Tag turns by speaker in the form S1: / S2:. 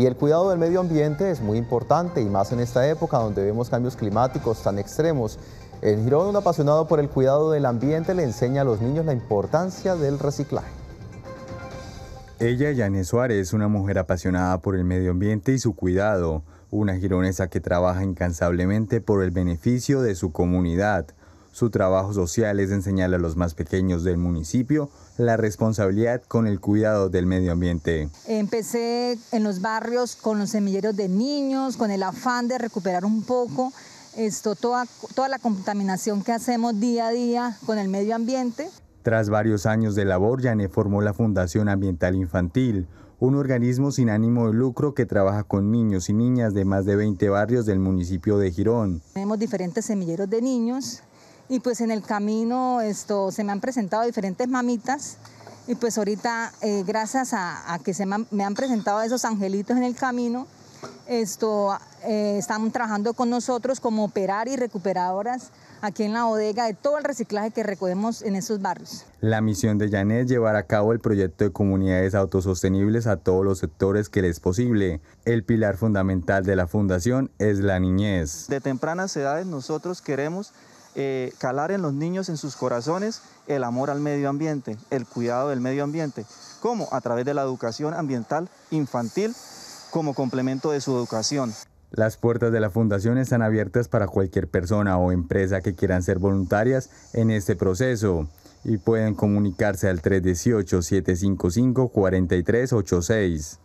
S1: Y el cuidado del medio ambiente es muy importante y más en esta época donde vemos cambios climáticos
S2: tan extremos. El Girón, un apasionado por el cuidado del ambiente, le enseña a los niños la importancia del reciclaje.
S1: Ella Yane Suárez, es una mujer apasionada por el medio ambiente y su cuidado, una gironesa que trabaja incansablemente por el beneficio de su comunidad. Su trabajo social es enseñar a los más pequeños del municipio la responsabilidad con el cuidado del medio ambiente.
S3: Empecé en los barrios con los semilleros de niños, con el afán de recuperar un poco esto, toda, toda la contaminación que hacemos día a día con el medio ambiente.
S1: Tras varios años de labor, Yane formó la Fundación Ambiental Infantil, un organismo sin ánimo de lucro que trabaja con niños y niñas de más de 20 barrios del municipio de Girón.
S3: Tenemos diferentes semilleros de niños y pues en el camino esto, se me han presentado diferentes mamitas. Y pues ahorita, eh, gracias a, que se me han, presentado esos angelitos en el camino, esto, eh, están trabajando con nosotros como operar y recuperadoras aquí en la bodega de todo el reciclaje que recogemos en esos barrios.
S1: La misión de Janet es llevar a cabo el proyecto de comunidades autosostenibles a todos los sectores que les es posible. El pilar fundamental de la fundación es la niñez.
S2: De tempranas edades nosotros queremos eh, calar en los niños, en sus corazones, el amor al medio ambiente, el cuidado del medio ambiente. como A través de la educación ambiental infantil como complemento de su educación.
S1: Las puertas de la fundación están abiertas para cualquier persona o empresa que quieran ser voluntarias en este proceso y pueden comunicarse al 318-755-4386.